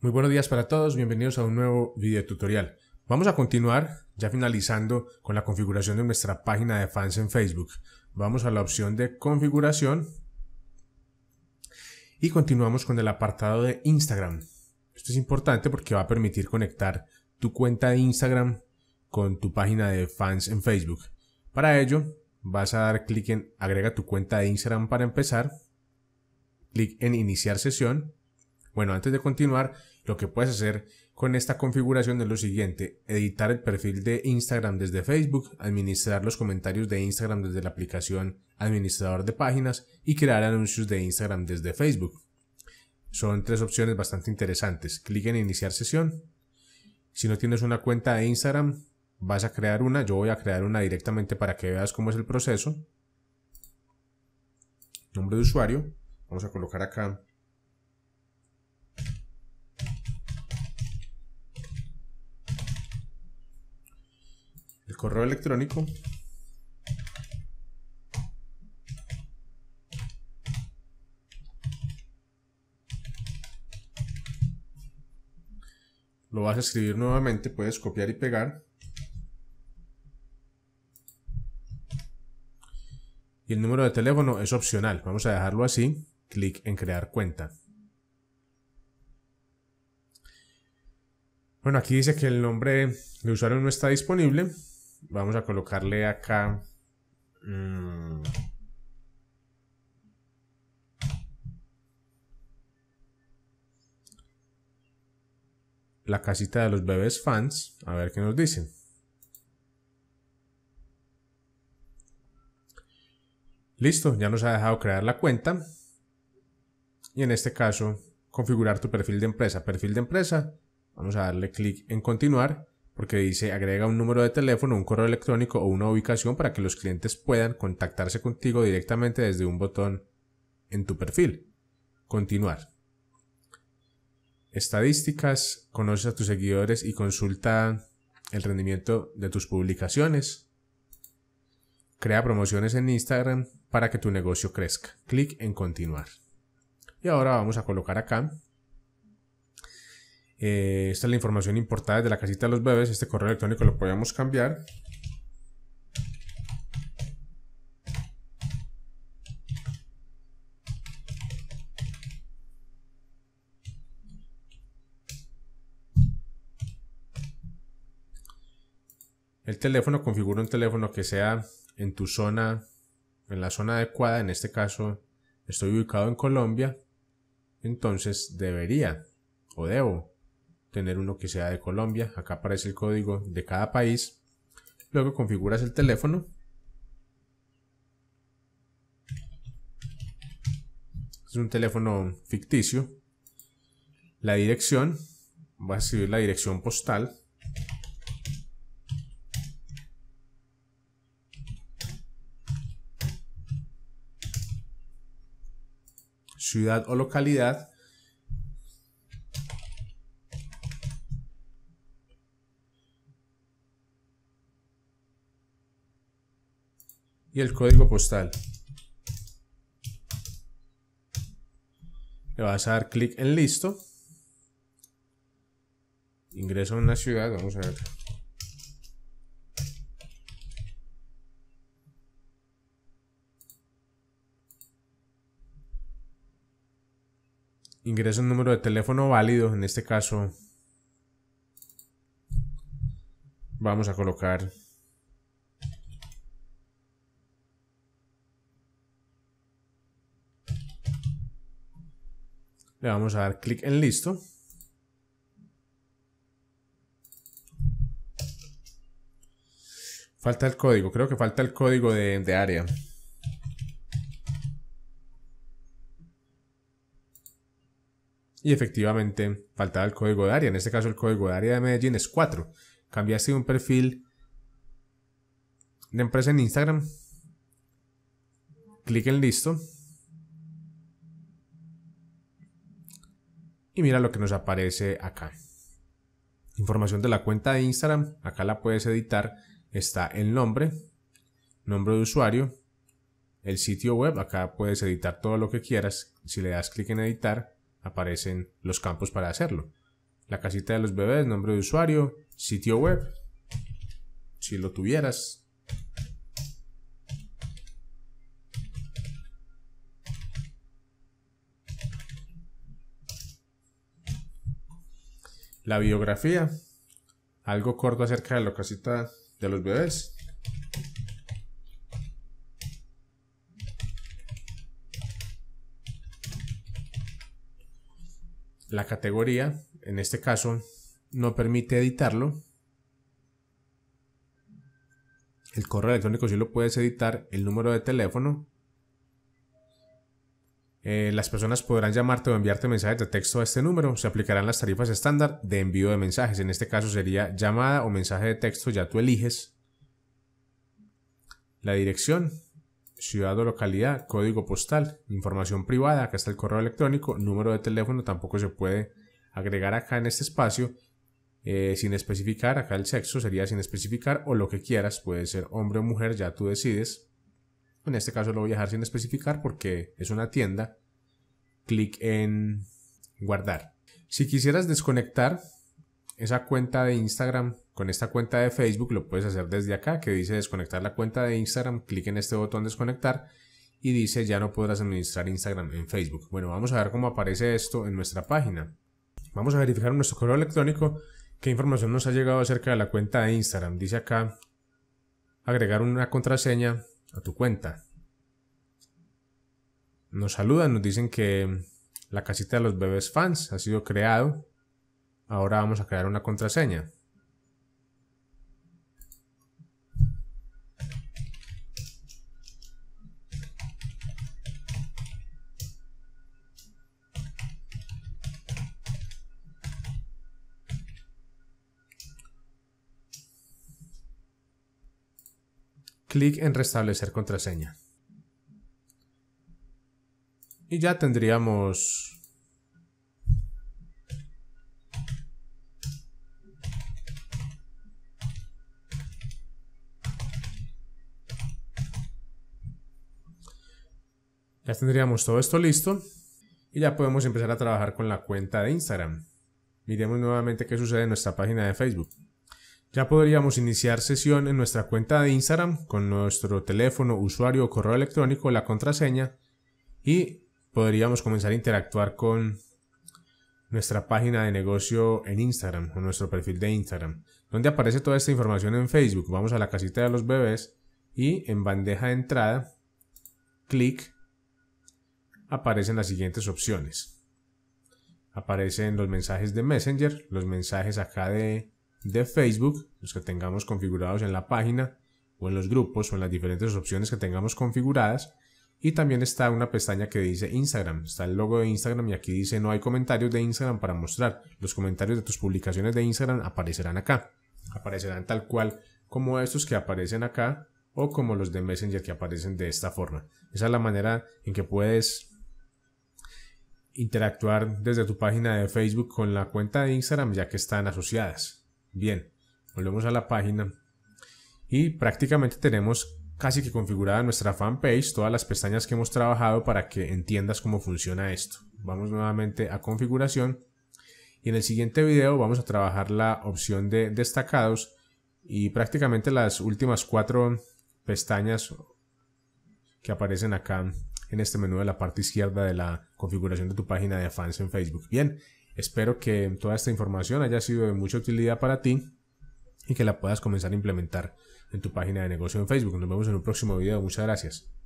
Muy buenos días para todos, bienvenidos a un nuevo video tutorial. Vamos a continuar, ya finalizando con la configuración de nuestra página de fans en Facebook. Vamos a la opción de configuración y continuamos con el apartado de Instagram. Esto es importante porque va a permitir conectar tu cuenta de Instagram con tu página de fans en Facebook. Para ello, vas a dar clic en agrega tu cuenta de Instagram para empezar, clic en iniciar sesión bueno, antes de continuar, lo que puedes hacer con esta configuración es lo siguiente, editar el perfil de Instagram desde Facebook, administrar los comentarios de Instagram desde la aplicación administrador de páginas y crear anuncios de Instagram desde Facebook. Son tres opciones bastante interesantes. Clic en iniciar sesión. Si no tienes una cuenta de Instagram, vas a crear una. Yo voy a crear una directamente para que veas cómo es el proceso. Nombre de usuario. Vamos a colocar acá correo electrónico. Lo vas a escribir nuevamente, puedes copiar y pegar. Y el número de teléfono es opcional, vamos a dejarlo así. Clic en crear cuenta. Bueno, aquí dice que el nombre de usuario no está disponible. Vamos a colocarle acá. Mm, la casita de los bebés fans. A ver qué nos dicen. Listo, ya nos ha dejado crear la cuenta. Y en este caso, configurar tu perfil de empresa. Perfil de empresa. Vamos a darle clic en continuar porque dice agrega un número de teléfono, un correo electrónico o una ubicación para que los clientes puedan contactarse contigo directamente desde un botón en tu perfil. Continuar. Estadísticas, Conoces a tus seguidores y consulta el rendimiento de tus publicaciones. Crea promociones en Instagram para que tu negocio crezca. Clic en continuar. Y ahora vamos a colocar acá eh, esta es la información importada de la casita de los bebés. Este correo electrónico lo podemos cambiar. El teléfono configura un teléfono que sea en tu zona, en la zona adecuada. En este caso, estoy ubicado en Colombia. Entonces debería o debo tener uno que sea de Colombia, acá aparece el código de cada país, luego configuras el teléfono, es un teléfono ficticio, la dirección, vas a escribir la dirección postal, ciudad o localidad y el código postal. Le vas a dar clic en listo. Ingreso a una ciudad, vamos a ver. ingreso un número de teléfono válido, en este caso vamos a colocar Le vamos a dar clic en listo. Falta el código, creo que falta el código de, área. Y efectivamente faltaba el código de área. En este caso el código de área de Medellín es 4. Cambiaste un perfil de empresa en Instagram. Clic en listo. Y mira lo que nos aparece acá. Información de la cuenta de Instagram. Acá la puedes editar. Está el nombre, nombre de usuario, el sitio web. Acá puedes editar todo lo que quieras. Si le das clic en editar, aparecen los campos para hacerlo. La casita de los bebés, nombre de usuario, sitio web. Si lo tuvieras, La biografía. Algo corto acerca de la casita de los bebés. La categoría, en este caso, no permite editarlo. El correo electrónico sí lo puedes editar, el número de teléfono, eh, las personas podrán llamarte o enviarte mensajes de texto a este número. Se aplicarán las tarifas estándar de envío de mensajes. En este caso sería llamada o mensaje de texto, ya tú eliges. La dirección, ciudad o localidad, código postal, información privada, acá está el correo electrónico, número de teléfono, tampoco se puede agregar acá en este espacio. Eh, sin especificar, acá el sexo sería sin especificar o lo que quieras, puede ser hombre o mujer, ya tú decides en este caso lo voy a dejar sin especificar porque es una tienda, clic en guardar. Si quisieras desconectar esa cuenta de Instagram con esta cuenta de Facebook, lo puedes hacer desde acá que dice desconectar la cuenta de Instagram, clic en este botón desconectar y dice ya no podrás administrar Instagram en Facebook. Bueno, vamos a ver cómo aparece esto en nuestra página. Vamos a verificar en nuestro correo electrónico qué información nos ha llegado acerca de la cuenta de Instagram. Dice acá agregar una contraseña a tu cuenta. Nos saludan, nos dicen que la casita de los bebés fans ha sido creado. Ahora vamos a crear una contraseña. clic en restablecer contraseña. Y ya tendríamos Ya tendríamos todo esto listo y ya podemos empezar a trabajar con la cuenta de Instagram. Miremos nuevamente qué sucede en nuestra página de Facebook. Ya podríamos iniciar sesión en nuestra cuenta de Instagram con nuestro teléfono, usuario o correo electrónico, la contraseña y podríamos comenzar a interactuar con nuestra página de negocio en Instagram o nuestro perfil de Instagram, donde aparece toda esta información en Facebook. Vamos a la casita de los bebés y en bandeja de entrada, clic, aparecen las siguientes opciones. Aparecen los mensajes de Messenger, los mensajes acá de de Facebook, los que tengamos configurados en la página o en los grupos o en las diferentes opciones que tengamos configuradas. Y también está una pestaña que dice Instagram. Está el logo de Instagram y aquí dice no hay comentarios de Instagram para mostrar. Los comentarios de tus publicaciones de Instagram aparecerán acá. Aparecerán tal cual como estos que aparecen acá o como los de Messenger que aparecen de esta forma. Esa es la manera en que puedes interactuar desde tu página de Facebook con la cuenta de Instagram ya que están asociadas. Bien, volvemos a la página y prácticamente tenemos casi que configurada nuestra fanpage, todas las pestañas que hemos trabajado para que entiendas cómo funciona esto. Vamos nuevamente a configuración y en el siguiente video vamos a trabajar la opción de destacados y prácticamente las últimas cuatro pestañas que aparecen acá en este menú de la parte izquierda de la configuración de tu página de fans en Facebook. Bien, Espero que toda esta información haya sido de mucha utilidad para ti y que la puedas comenzar a implementar en tu página de negocio en Facebook. Nos vemos en un próximo video. Muchas gracias.